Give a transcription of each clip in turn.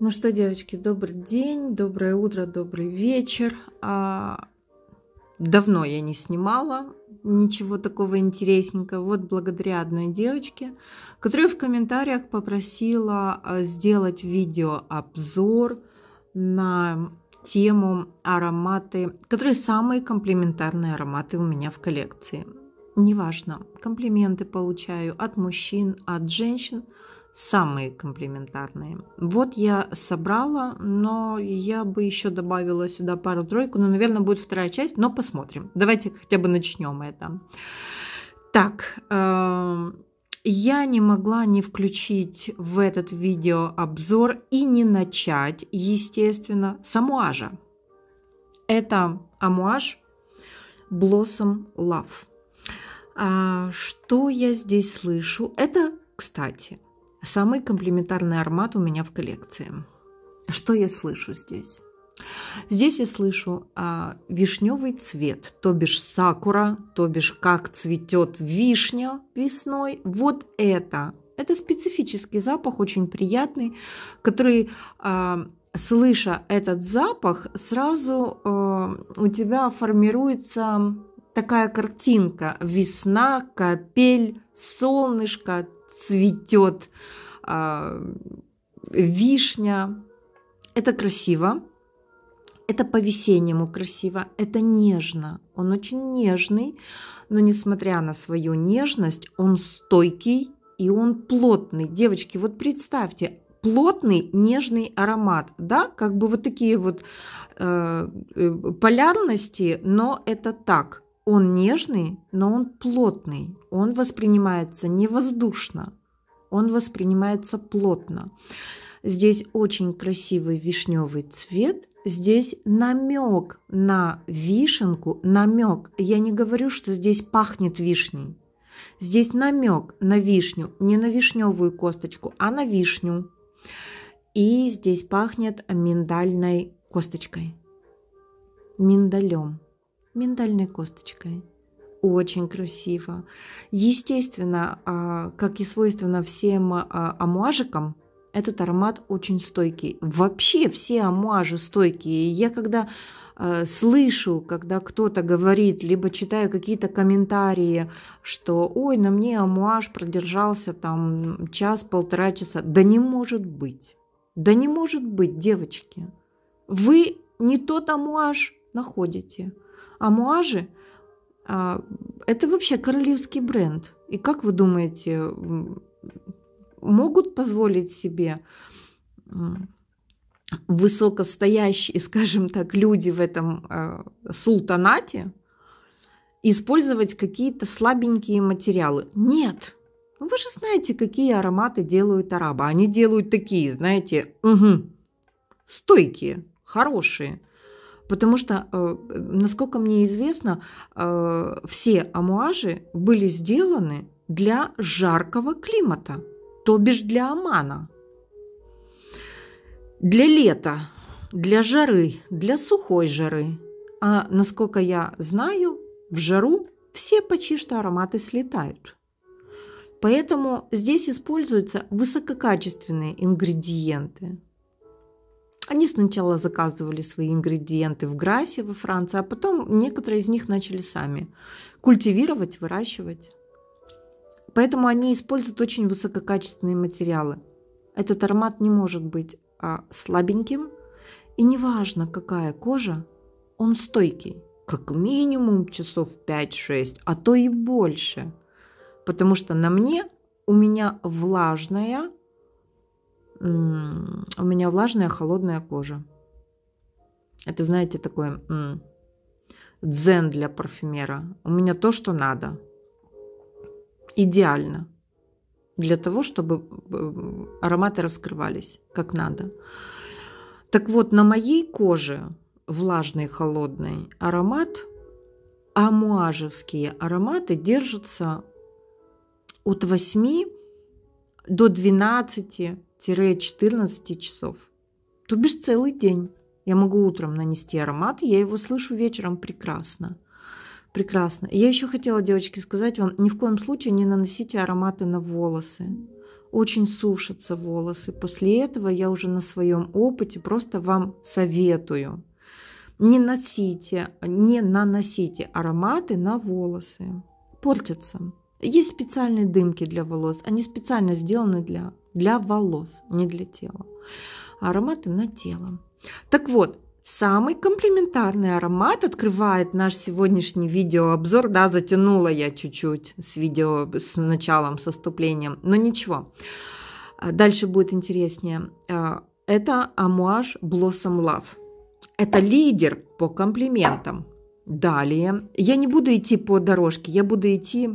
Ну что, девочки, добрый день, доброе утро, добрый вечер. А... Давно я не снимала ничего такого интересненького. Вот благодаря одной девочке, которая в комментариях попросила а, сделать видеообзор на тему ароматы, которые самые комплиментарные ароматы у меня в коллекции. Неважно, комплименты получаю от мужчин, от женщин – самые комплементарные. Вот я собрала, но я бы еще добавила сюда пару-тройку, но, наверное, будет вторая часть, но посмотрим. Давайте хотя бы начнем это. Так, эм, я не могла не включить в этот видео обзор и не начать, естественно, с амуажа. Это амуаж Blossom Love. А, что я здесь слышу? Это, кстати, Самый комплементарный аромат у меня в коллекции. Что я слышу здесь? Здесь я слышу а, вишневый цвет, то бишь сакура, то бишь как цветет вишня весной. Вот это. Это специфический запах, очень приятный, который, а, слыша этот запах, сразу а, у тебя формируется такая картинка. Весна, капель, солнышко, цветет э, вишня. Это красиво. Это по-весеннему красиво, это нежно. Он очень нежный, но несмотря на свою нежность, он стойкий и он плотный. Девочки, вот представьте, плотный нежный аромат, да, как бы вот такие вот э, э полярности, но это так – он нежный, но он плотный. Он воспринимается не воздушно, он воспринимается плотно. Здесь очень красивый вишневый цвет. Здесь намек на вишенку, намек. Я не говорю, что здесь пахнет вишней. Здесь намек на вишню, не на вишневую косточку, а на вишню. И здесь пахнет миндальной косточкой, миндалем миндальной косточкой. Очень красиво. Естественно, а, как и свойственно всем а, амуажикам, этот аромат очень стойкий. Вообще все амуажи стойкие. Я когда а, слышу, когда кто-то говорит, либо читаю какие-то комментарии, что «Ой, на мне амуаж продержался там час-полтора часа». Да не может быть. Да не может быть, девочки. Вы не тот амуаж находите – а Муажи это вообще королевский бренд. И как вы думаете, могут позволить себе высокостоящие, скажем так, люди в этом а, султанате использовать какие-то слабенькие материалы? Нет. Ну, вы же знаете, какие ароматы делают арабы. Они делают такие, знаете, угу, стойкие, хорошие. Потому что, э, насколько мне известно, э, все амуажи были сделаны для жаркого климата, то бишь для Омана. Для лета, для жары, для сухой жары. А насколько я знаю, в жару все почти что ароматы слетают. Поэтому здесь используются высококачественные ингредиенты – они сначала заказывали свои ингредиенты в Грасе во Франции, а потом некоторые из них начали сами культивировать, выращивать. Поэтому они используют очень высококачественные материалы. Этот аромат не может быть а, слабеньким, и неважно, какая кожа, он стойкий. Как минимум часов 5-6, а то и больше. Потому что на мне у меня влажная, у меня влажная, холодная кожа. Это, знаете, такой дзен для парфюмера. У меня то, что надо. Идеально. Для того, чтобы э, ароматы раскрывались как надо. Так вот, на моей коже влажный, холодный аромат, амуажевские ароматы держатся от 8 до 12 14 часов. То бишь целый день. Я могу утром нанести аромат, я его слышу вечером прекрасно. Прекрасно. Я еще хотела, девочки, сказать вам, ни в коем случае не наносите ароматы на волосы. Очень сушатся волосы. После этого я уже на своем опыте просто вам советую. Не носите, не наносите ароматы на волосы. Портятся. Есть специальные дымки для волос. Они специально сделаны для, для волос, не для тела. Ароматы на тело. Так вот, Самый комплементарный аромат открывает наш сегодняшний видеообзор. Да, затянула я чуть-чуть с видео, с началом, со вступлением, но ничего. Дальше будет интереснее. Э, это Амуаж Blossom Love. Это лидер по комплиментам. Далее. Я не буду идти по дорожке, я буду идти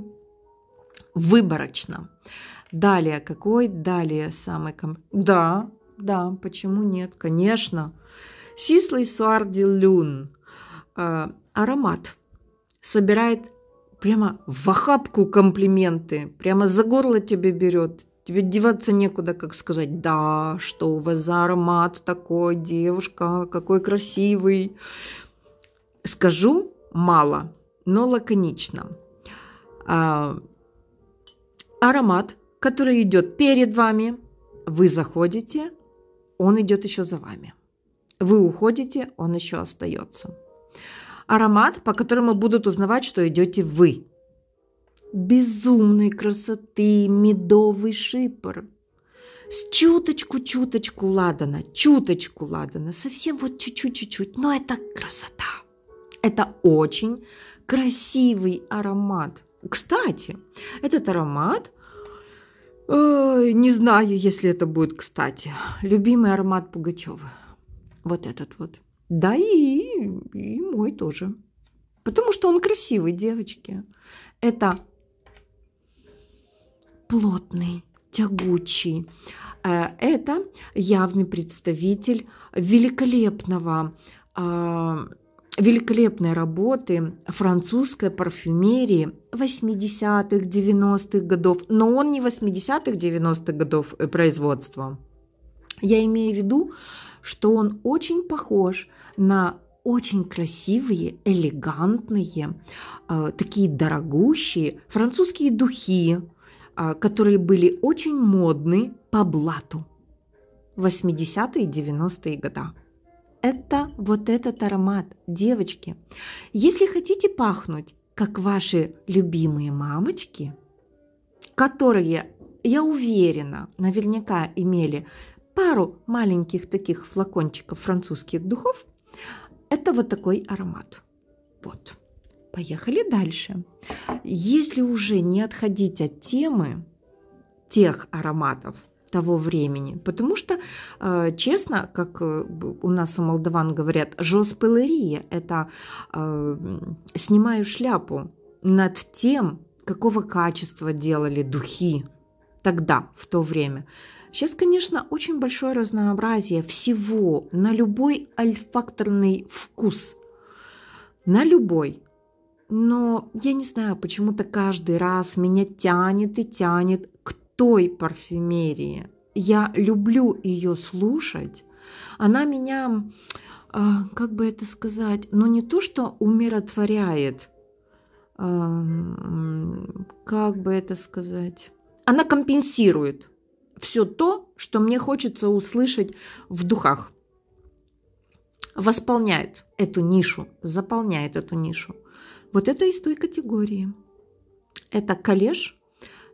выборочно. Далее, какой далее самый комп... Да, да, почему нет, конечно. Сислый суарди люн. Э, аромат. Собирает прямо в охапку комплименты, прямо за горло тебе берет. Тебе деваться некуда, как сказать, да, что у вас за аромат такой, девушка, какой красивый. Скажу мало, но лаконично. А, аромат, который идет перед вами. Вы заходите, он идет еще за вами. Вы уходите, он еще остается. Аромат, по которому будут узнавать, что идете вы. Безумной красоты медовый шипр. С чуточку-чуточку ладана, чуточку ладана, совсем вот чуть-чуть-чуть, но это красота. Это очень красивый аромат. Кстати, этот аромат Ой, не знаю, если это будет кстати. Любимый аромат Пугачева. Вот этот вот. Да и, и мой тоже. Потому что он красивый, девочки. Это плотный, тягучий. Э, это явный представитель великолепного э, великолепной работы французской парфюмерии 80-х, 90-х годов, но он не 80-х, 90-х годов э, производства. Я имею в виду, что он очень похож на очень красивые, элегантные, э, такие дорогущие французские духи, э, которые были очень модны по блату 80-е и 90-е годы это вот этот аромат, девочки. Если хотите пахнуть, как ваши любимые мамочки, которые, я уверена, наверняка имели пару маленьких таких флакончиков французских духов, это вот такой аромат. Вот. Поехали дальше. Если уже не отходить от темы тех ароматов, того времени. Потому что, э, честно, как э, у нас у молдаван говорят, жоспелерия – это э, снимаю шляпу над тем, какого качества делали духи тогда, в то время. Сейчас, конечно, очень большое разнообразие всего на любой альфакторный вкус. На любой. Но я не знаю, почему-то каждый раз меня тянет и тянет той парфюмерии. Я люблю ее слушать. Она меня, а, как бы это сказать, ну не то, что умиротворяет, а, как бы это сказать, она компенсирует все то, что мне хочется услышать в духах. Восполняет эту нишу, заполняет эту нишу. Вот это из той категории. Это коллеж –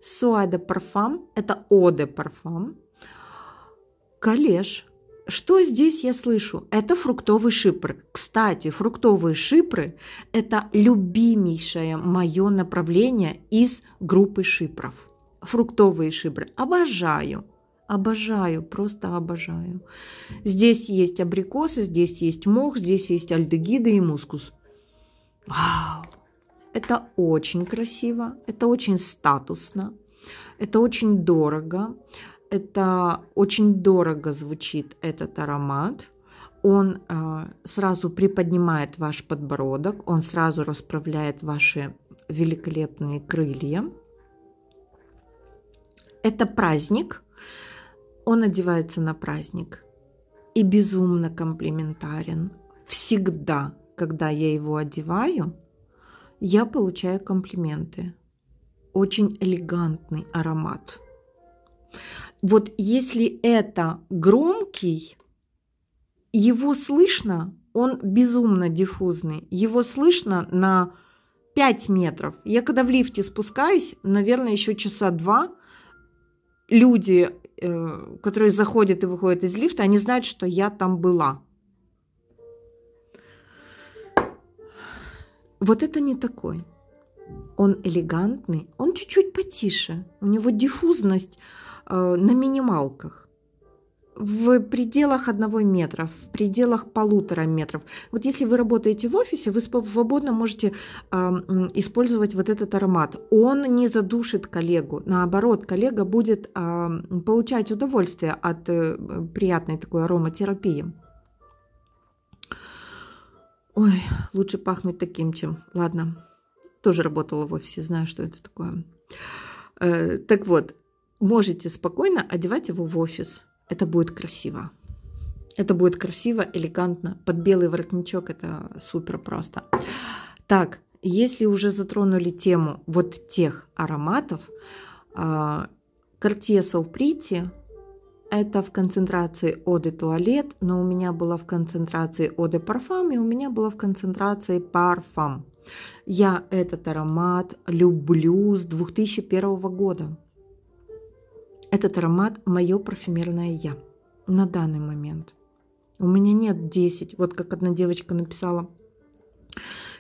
Суа де парфам – это О де парфам. Калеш. Что здесь я слышу? Это фруктовый шипр. Кстати, фруктовые шипры – это любимейшее мое направление из группы шипров. Фруктовые шипры. Обожаю. Обожаю, просто обожаю. Здесь есть абрикосы, здесь есть мох, здесь есть альдегиды и мускус. Вау! Это очень красиво, это очень статусно, это очень дорого, это очень дорого звучит этот аромат. Он э, сразу приподнимает ваш подбородок, он сразу расправляет ваши великолепные крылья. Это праздник, он одевается на праздник и безумно комплиментарен. Всегда, когда я его одеваю, я получаю комплименты. Очень элегантный аромат. Вот если это громкий, его слышно, он безумно диффузный. Его слышно на 5 метров. Я когда в лифте спускаюсь, наверное, еще часа два, люди, э, которые заходят и выходят из лифта, они знают, что я там была. Вот это не такой. Он элегантный, он чуть-чуть потише. У него диффузность э, на минималках. В пределах одного метра, в пределах полутора метров. Вот если вы работаете в офисе, вы свободно можете э, использовать вот этот аромат. Он не задушит коллегу. Наоборот, коллега будет э, получать удовольствие от э, приятной такой ароматерапии. Ой, лучше пахнуть таким, чем... Ладно, тоже работала в офисе, знаю, что это такое. Э, так вот, можете спокойно одевать его в офис. Это будет красиво. Это будет красиво, элегантно. Под белый воротничок это супер просто. Так, если уже затронули тему вот тех ароматов, э, Cartier Soul Сауприти это в концентрации оды туалет, но у меня было в концентрации оды парфам и у меня было в концентрации парфам. Я этот аромат люблю с 2001 года. Этот аромат – мое парфюмерное «я» на данный момент. У меня нет 10, вот как одна девочка написала –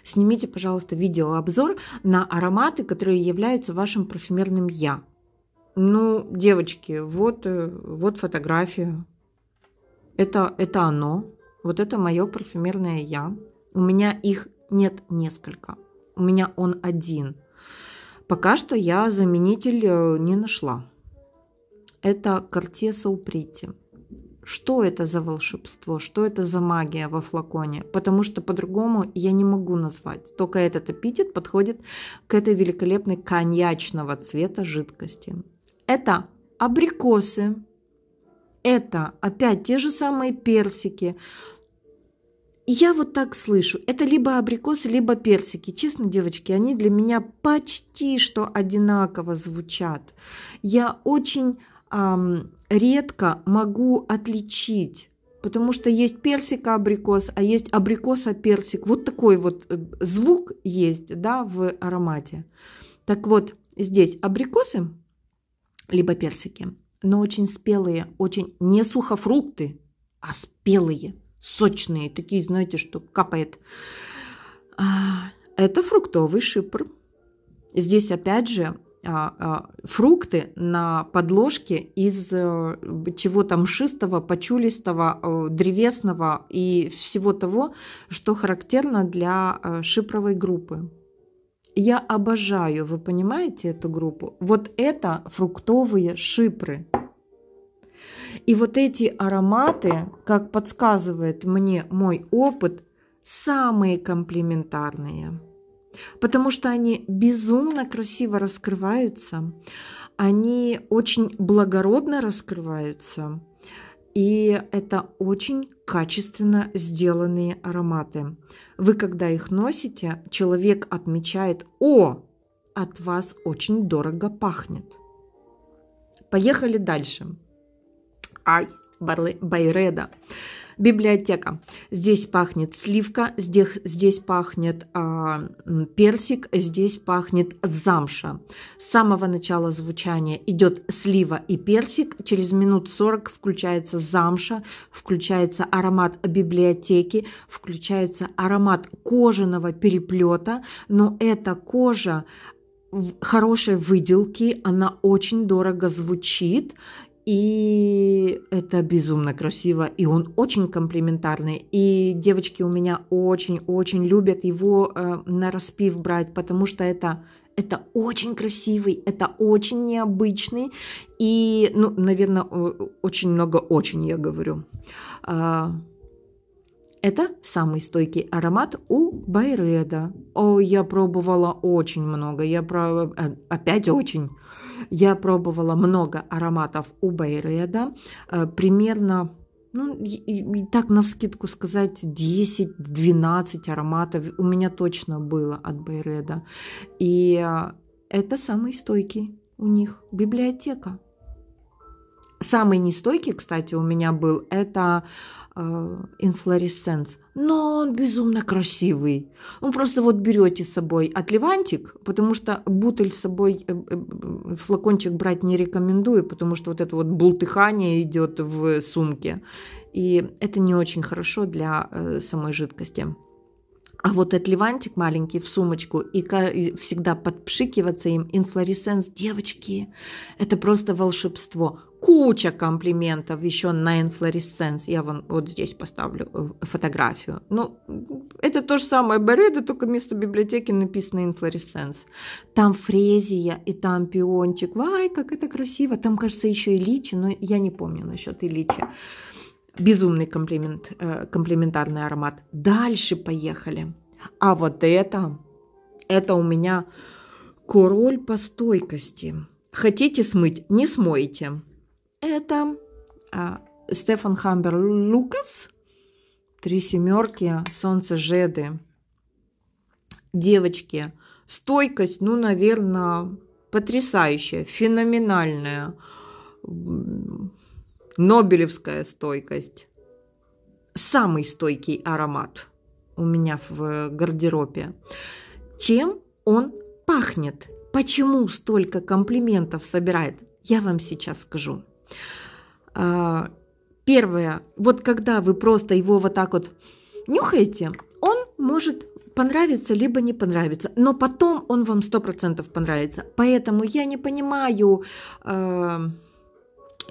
Снимите, пожалуйста, видеообзор на ароматы, которые являются вашим парфюмерным «я». Ну, девочки, вот, э, вот фотографию. Это, это оно. Вот это мое парфюмерное я. У меня их нет несколько. У меня он один. Пока что я заменитель э, не нашла. Это Cartier Уприти. Что это за волшебство? Что это за магия во флаконе? Потому что по-другому я не могу назвать. Только этот аппетит подходит к этой великолепной коньячного цвета жидкости. Это абрикосы, это опять те же самые персики. Я вот так слышу. Это либо абрикосы, либо персики. Честно, девочки, они для меня почти что одинаково звучат. Я очень эм, редко могу отличить, потому что есть персика абрикос, а есть абрикоса персик. Вот такой вот э, звук есть, да, в аромате. Так вот, здесь абрикосы либо персики. Но очень спелые, очень не сухофрукты, а спелые, сочные, такие, знаете, что капает. А, это фруктовый шипр. Здесь, опять же, а, а, фрукты на подложке из э, чего то мшистого, почулистого, э, древесного и всего того, что характерно для э, шипровой группы. Я обожаю, вы понимаете эту группу? Вот это фруктовые шипры. И вот эти ароматы, как подсказывает мне мой опыт, самые комплементарные. Потому что они безумно красиво раскрываются, они очень благородно раскрываются, и это очень качественно сделанные ароматы. Вы, когда их носите, человек отмечает, о, от вас очень дорого пахнет. Поехали дальше. Ай, Байреда. Библиотека. Здесь пахнет сливка, здесь, здесь пахнет а, персик, здесь пахнет замша. С самого начала звучания идет слива и персик. Через минут 40 включается замша, включается аромат библиотеки, включается аромат кожаного переплета. Но эта кожа хорошей выделки, она очень дорого звучит, и это безумно красиво, и он очень комплиментарный. И девочки у меня очень-очень любят его э, на распив брать, потому что это это очень красивый, это очень необычный и, ну, наверное, очень много очень я говорю. А, это самый стойкий аромат у Байреда. О, я пробовала очень много, я про э, опять очень. Я пробовала много ароматов у Байреда, э, примерно ну, и, и, так на вскидку сказать, 10-12 ароматов у меня точно было от Байреда. И э, это самый стойкий у них библиотека. Самый нестойкий, кстати, у меня был, это э, Но он безумно красивый. Он просто вот берете с собой отливантик, потому что бутыль с собой, э, э, э флакончик брать не рекомендую, потому что вот это вот бултыхание идет в сумке. И это не очень хорошо для э, самой жидкости. А вот этот ливантик маленький в сумочку и, всегда подпшикиваться им, инфлоресенс, девочки, это просто волшебство. Куча комплиментов еще на инфлоресенс. Я вам вот здесь поставлю э, фотографию. Ну, это то же самое Береда, только вместо библиотеки написано инфлоресенс. Там фрезия и там пиончик. Вай, как это красиво. Там, кажется, еще и личи, но я не помню насчет и личи. Безумный комплимент, э, комплиментарный аромат. Дальше поехали. А вот это, это у меня король по стойкости. Хотите смыть? Не смоете. Это а, Стефан Хамбер Лукас. Три семерки, солнце жеды. Девочки, стойкость, ну, наверное, потрясающая, феноменальная Нобелевская стойкость. Самый стойкий аромат у меня в гардеробе. Чем он пахнет? Почему столько комплиментов собирает? Я вам сейчас скажу. А, первое. Вот когда вы просто его вот так вот нюхаете, он может понравится, либо не понравится. Но потом он вам 100% понравится. Поэтому я не понимаю... Э,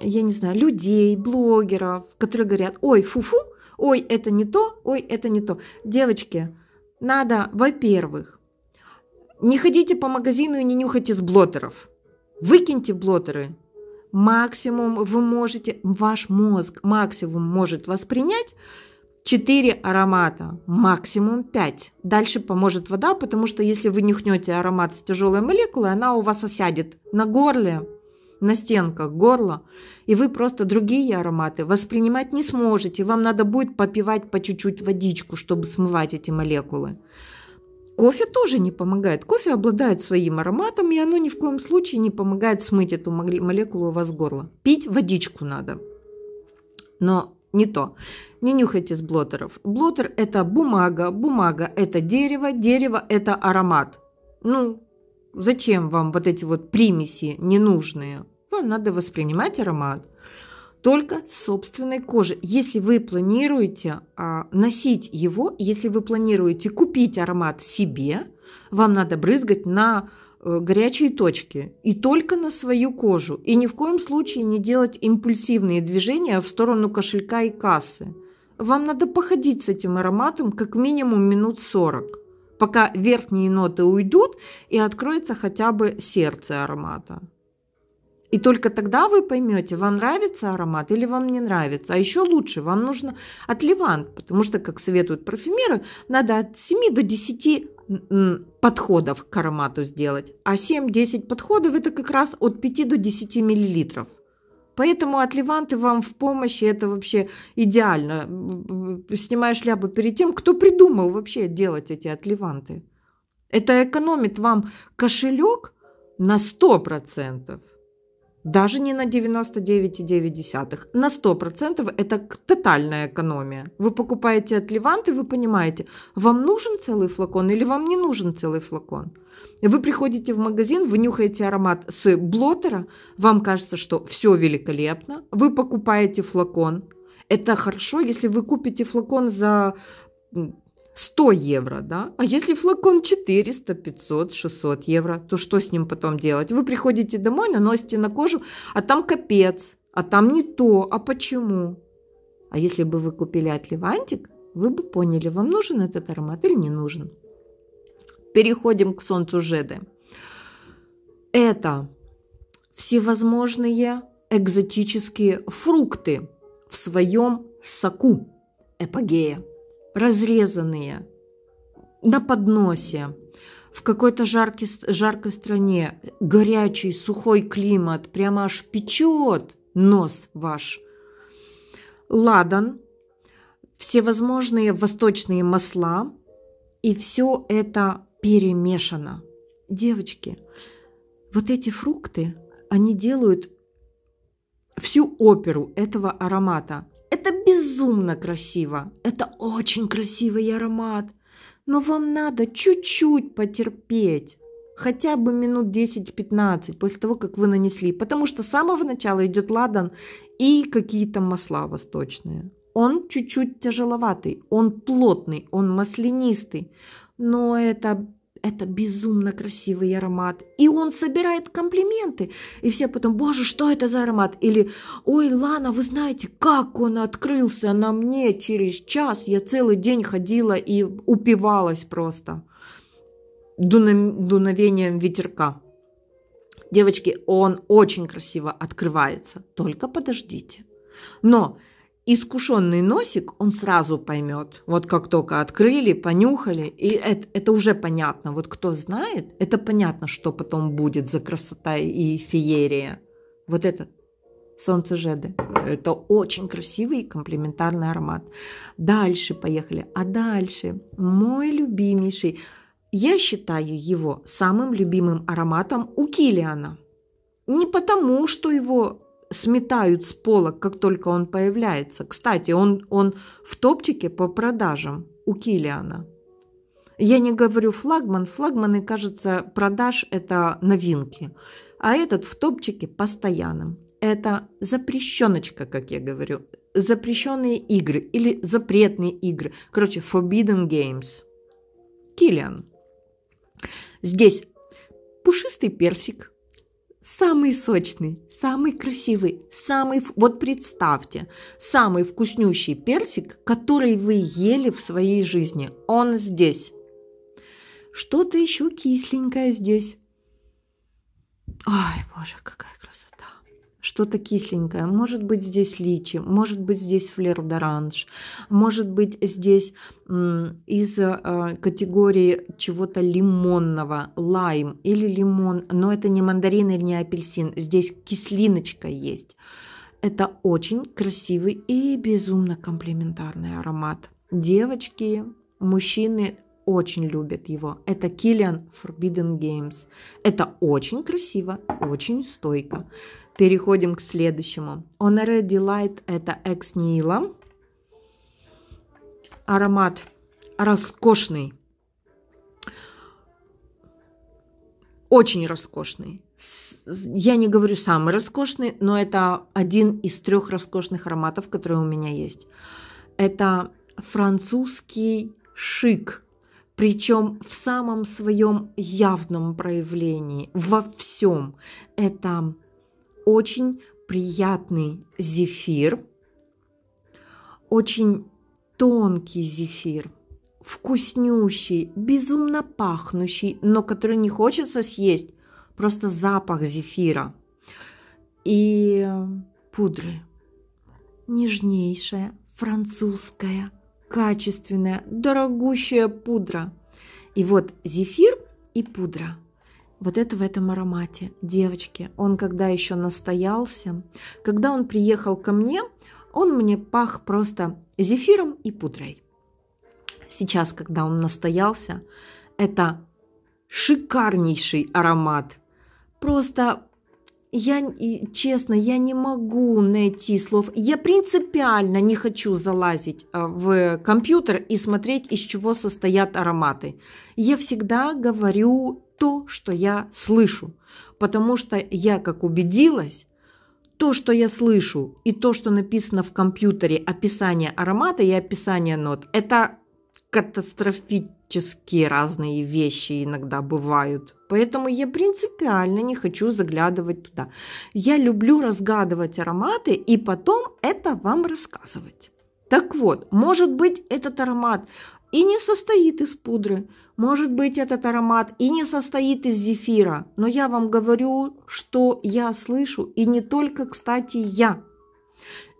я не знаю, людей, блогеров, которые говорят, ой, фу-фу, ой, это не то, ой, это не то. Девочки, надо, во-первых, не ходите по магазину и не нюхайте с блотеров. Выкиньте блотеры. Максимум вы можете, ваш мозг максимум может воспринять 4 аромата, максимум 5. Дальше поможет вода, потому что если вы нюхнете аромат с тяжелой молекулой, она у вас осядет на горле, на стенках горла, и вы просто другие ароматы воспринимать не сможете. Вам надо будет попивать по чуть-чуть водичку, чтобы смывать эти молекулы. Кофе тоже не помогает. Кофе обладает своим ароматом, и оно ни в коем случае не помогает смыть эту молекулу у вас горла. Пить водичку надо. Но не то. Не нюхайте с блотеров. Блотер – это бумага, бумага – это дерево, дерево – это аромат. Ну, зачем вам вот эти вот примеси ненужные? Вам надо воспринимать аромат только собственной кожи. Если вы планируете а, носить его, если вы планируете купить аромат себе, вам надо брызгать на э, горячие точки и только на свою кожу. И ни в коем случае не делать импульсивные движения в сторону кошелька и кассы. Вам надо походить с этим ароматом как минимум минут 40, пока верхние ноты уйдут и откроется хотя бы сердце аромата. И только тогда вы поймете, вам нравится аромат или вам не нравится. А еще лучше, вам нужно отливант, потому что, как советуют парфюмеры, надо от 7 до 10 подходов к аромату сделать. А 7-10 подходов – это как раз от 5 до 10 миллилитров. Поэтому отливанты вам в помощь, это вообще идеально. Снимаю шляпу перед тем, кто придумал вообще делать эти отливанты. Это экономит вам кошелек на 100% даже не на 99,9, на 100% это тотальная экономия. Вы покупаете от Левант и вы понимаете, вам нужен целый флакон или вам не нужен целый флакон. Вы приходите в магазин, вы нюхаете аромат с блотера, вам кажется, что все великолепно, вы покупаете флакон. Это хорошо, если вы купите флакон за 100 евро, да? А если флакон 400, 500, 600 евро, то что с ним потом делать? Вы приходите домой, наносите на кожу, а там капец, а там не то, а почему? А если бы вы купили отливантик, вы бы поняли, вам нужен этот аромат или не нужен. Переходим к солнцу Жеды. Это всевозможные экзотические фрукты в своем соку эпогея разрезанные на подносе в какой-то жаркой, жаркой стране, горячий, сухой климат, прямо аж печет нос ваш. Ладан, всевозможные восточные масла, и все это перемешано. Девочки, вот эти фрукты, они делают всю оперу этого аромата – безумно красиво. Это очень красивый аромат. Но вам надо чуть-чуть потерпеть. Хотя бы минут 10-15 после того, как вы нанесли. Потому что с самого начала идет ладан и какие-то масла восточные. Он чуть-чуть тяжеловатый, он плотный, он маслянистый. Но это это безумно красивый аромат. И он собирает комплименты. И все потом, боже, что это за аромат? Или, ой, Лана, вы знаете, как он открылся на мне через час. Я целый день ходила и упивалась просто дуновением ветерка. Девочки, он очень красиво открывается. Только подождите. Но искушенный носик, он сразу поймет. Вот как только открыли, понюхали, и это, это уже понятно. Вот кто знает, это понятно, что потом будет за красота и феерия. Вот этот солнцежеды. Это очень красивый комплементарный аромат. Дальше поехали. А дальше мой любимейший. Я считаю его самым любимым ароматом у Килиана. Не потому, что его сметают с полок, как только он появляется. Кстати, он, он в топчике по продажам у Килиана. Я не говорю флагман, флагманы, кажется, продаж – это новинки, а этот в топчике постоянным. Это запрещеночка, как я говорю, запрещенные игры или запретные игры. Короче, Forbidden Games. Килиан. Здесь пушистый персик – самый сочный, самый красивый, самый... Вот представьте, самый вкуснющий персик, который вы ели в своей жизни. Он здесь. Что-то еще кисленькое здесь. Ой, боже, какая что-то кисленькое. Может быть, здесь личи, может быть, здесь флер d'orange, может быть, здесь из э, категории чего-то лимонного, лайм или лимон, но это не мандарин или не апельсин, здесь кислиночка есть. Это очень красивый и безумно комплементарный аромат. Девочки, мужчины очень любят его. Это Killian Forbidden Games. Это очень красиво, очень стойко переходим к следующему. Он Already Light – это Экс Нила. Аромат роскошный. Очень роскошный. Я не говорю самый роскошный, но это один из трех роскошных ароматов, которые у меня есть. Это французский шик – причем в самом своем явном проявлении, во всем. Это очень приятный зефир, очень тонкий зефир, вкуснющий, безумно пахнущий, но который не хочется съесть, просто запах зефира и пудры. Нежнейшая, французская, качественная, дорогущая пудра. И вот зефир и пудра – вот это в этом аромате. Девочки, он когда еще настоялся, когда он приехал ко мне, он мне пах просто зефиром и пудрой. Сейчас, когда он настоялся, это шикарнейший аромат. Просто я, честно, я не могу найти слов. Я принципиально не хочу залазить а, в компьютер и смотреть, из чего состоят ароматы. Я всегда говорю то, что я слышу, потому что я, как убедилась, то, что я слышу, и то, что написано в компьютере, описание аромата и описание нот, это катастрофически разные вещи иногда бывают. Поэтому я принципиально не хочу заглядывать туда. Я люблю разгадывать ароматы и потом это вам рассказывать. Так вот, может быть, этот аромат и не состоит из пудры. Может быть, этот аромат и не состоит из зефира, но я вам говорю, что я слышу, и не только, кстати, я.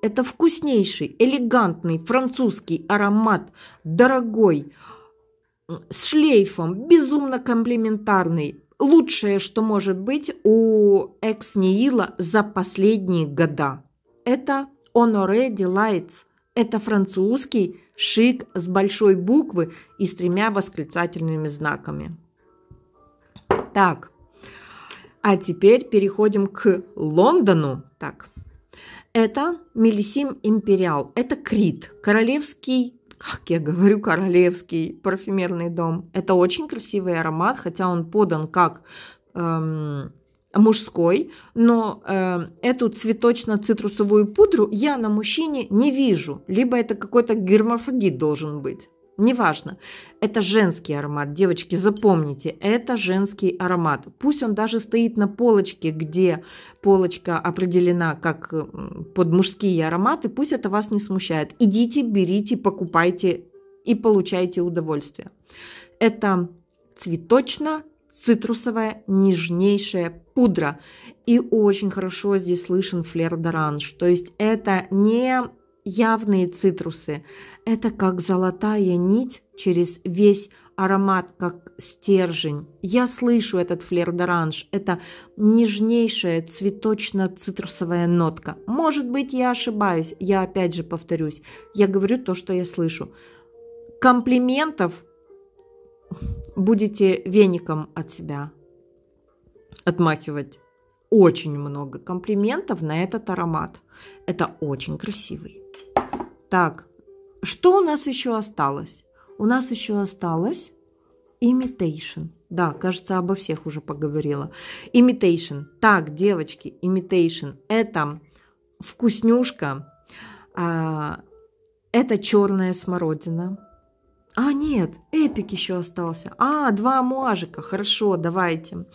Это вкуснейший, элегантный французский аромат, дорогой, с шлейфом, безумно комплиментарный. Лучшее, что может быть у Экс Ниила за последние года. Это Honoré de Lights. Это французский Шик с большой буквы и с тремя восклицательными знаками. Так, а теперь переходим к Лондону. Так, это Мелисим Империал, это Крит, королевский как я говорю, королевский парфюмерный дом. Это очень красивый аромат, хотя он подан как эм, мужской, но э, эту цветочно-цитрусовую пудру я на мужчине не вижу. Либо это какой-то гермафагит должен быть. Неважно. Это женский аромат. Девочки, запомните, это женский аромат. Пусть он даже стоит на полочке, где полочка определена как э, под мужские ароматы, пусть это вас не смущает. Идите, берите, покупайте и получайте удовольствие. Это цветочно цитрусовая, нежнейшая пудра. И очень хорошо здесь слышен флер доранж. То есть это не явные цитрусы. Это как золотая нить через весь аромат, как стержень. Я слышу этот флер доранж. Это нежнейшая цветочно-цитрусовая нотка. Может быть, я ошибаюсь. Я опять же повторюсь. Я говорю то, что я слышу. Комплиментов будете веником от себя отмахивать очень много комплиментов на этот аромат. Это очень красивый. Так, что у нас еще осталось? У нас еще осталось imitation. Да, кажется, обо всех уже поговорила. Imitation. Так, девочки, imitation. Это вкуснюшка. А, это черная смородина а, нет, эпик еще остался. А, два муажика. Хорошо, давайте.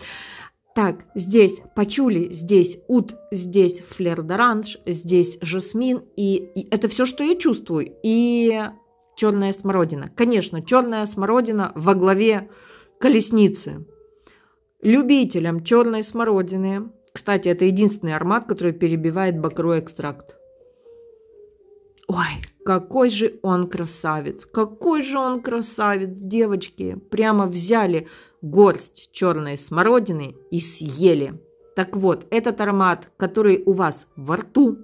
Так, здесь пачули, здесь ут, здесь флер d'orange, здесь жасмин. И, и это все, что я чувствую. И черная смородина. Конечно, черная смородина во главе колесницы. Любителям черной смородины. Кстати, это единственный аромат, который перебивает бакро экстракт. Ой, какой же он красавец! Какой же он красавец! Девочки прямо взяли горсть черной смородины и съели. Так вот, этот аромат, который у вас во рту,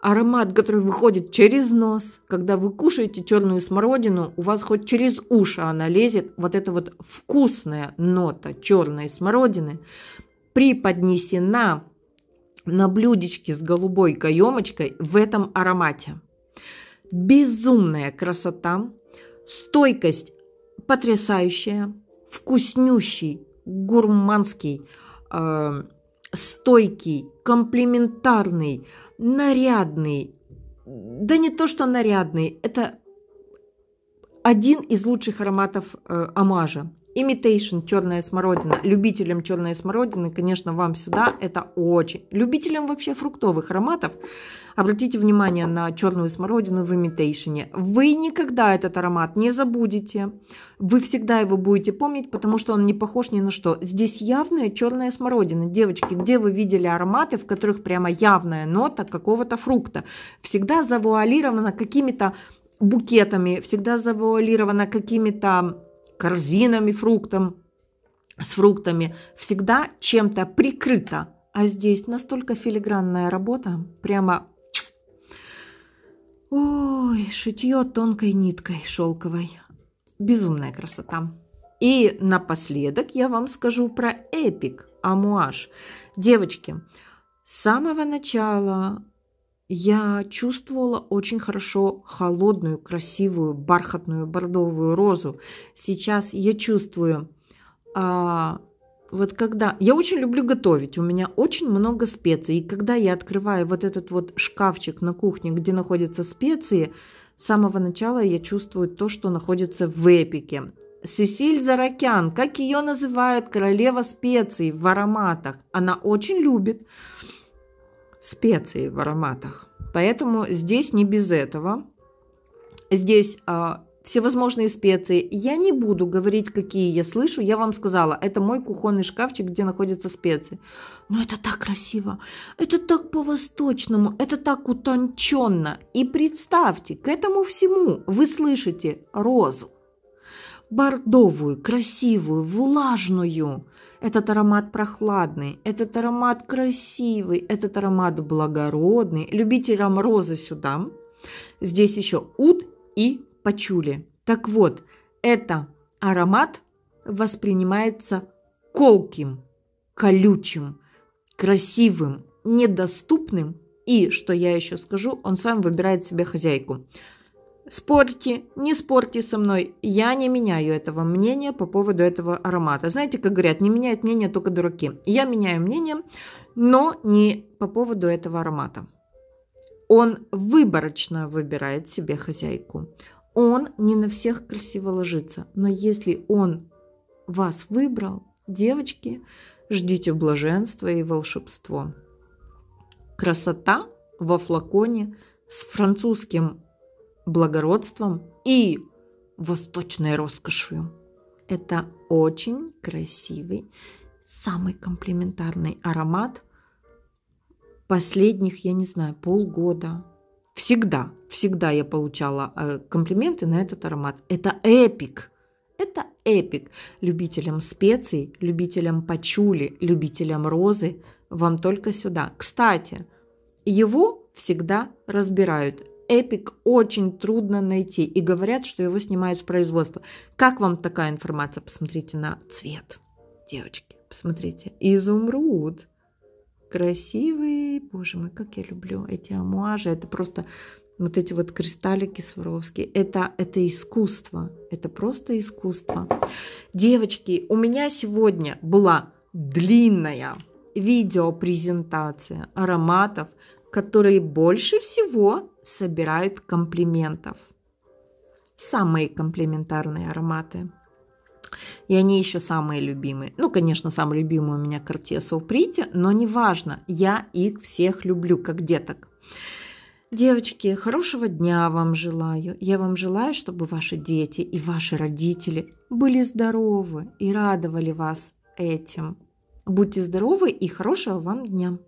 аромат, который выходит через нос, когда вы кушаете черную смородину, у вас хоть через уши она лезет, вот эта вот вкусная нота черной смородины преподнесена на блюдечке с голубой каемочкой в этом аромате безумная красота, стойкость потрясающая, вкуснющий, гурманский, э, стойкий, комплиментарный, нарядный. Да не то, что нарядный, это один из лучших ароматов э, амажа. Имитейшн черная смородина. Любителям черной смородины, конечно, вам сюда это очень. Любителям вообще фруктовых ароматов, обратите внимание на черную смородину в имитейшне. Вы никогда этот аромат не забудете. Вы всегда его будете помнить, потому что он не похож ни на что. Здесь явная черная смородина. Девочки, где вы видели ароматы, в которых прямо явная нота какого-то фрукта? Всегда завуалирована какими-то букетами, всегда завуалирована какими-то корзинами фруктом, с фруктами, всегда чем-то прикрыто. А здесь настолько филигранная работа, прямо Ой, шитье тонкой ниткой шелковой. Безумная красота. И напоследок я вам скажу про эпик амуаж. Девочки, с самого начала я чувствовала очень хорошо холодную, красивую, бархатную, бордовую розу. Сейчас я чувствую, а, вот когда... Я очень люблю готовить, у меня очень много специй. И когда я открываю вот этот вот шкафчик на кухне, где находятся специи, с самого начала я чувствую то, что находится в эпике. Сесиль Заракян, как ее называют королева специй в ароматах, она очень любит специи в ароматах. Поэтому здесь не без этого. Здесь а, всевозможные специи. Я не буду говорить, какие я слышу. Я вам сказала, это мой кухонный шкафчик, где находятся специи. Но это так красиво. Это так по-восточному. Это так утонченно. И представьте, к этому всему вы слышите розу бордовую, красивую, влажную, этот аромат прохладный, этот аромат красивый, этот аромат благородный. Любителям розы сюда. Здесь еще ут и пачули. Так вот, это аромат воспринимается колким, колючим, красивым, недоступным. И, что я еще скажу, он сам выбирает себе хозяйку. Спорьте, не спорьте со мной. Я не меняю этого мнения по поводу этого аромата. Знаете, как говорят, не меняют мнение только дураки. Я меняю мнение, но не по поводу этого аромата. Он выборочно выбирает себе хозяйку. Он не на всех красиво ложится. Но если он вас выбрал, девочки, ждите блаженства и волшебство. Красота во флаконе с французским благородством и восточной роскошью. Это очень красивый, самый комплиментарный аромат последних, я не знаю, полгода. Всегда, всегда я получала э, комплименты на этот аромат. Это эпик. Это эпик. Любителям специй, любителям пачули, любителям розы вам только сюда. Кстати, его всегда разбирают Эпик очень трудно найти. И говорят, что его снимают с производства. Как вам такая информация? Посмотрите на цвет. Девочки, посмотрите. Изумруд. Красивый. Боже мой, как я люблю эти амуажи. Это просто вот эти вот кристаллики Сваровские. Это, это искусство. Это просто искусство. Девочки, у меня сегодня была длинная видеопрезентация ароматов, которые больше всего собирают комплиментов. Самые комплиментарные ароматы. И они еще самые любимые. Ну, конечно, самый любимый у меня Кортес Уприти, но неважно, я их всех люблю, как деток. Девочки, хорошего дня вам желаю. Я вам желаю, чтобы ваши дети и ваши родители были здоровы и радовали вас этим. Будьте здоровы и хорошего вам дня!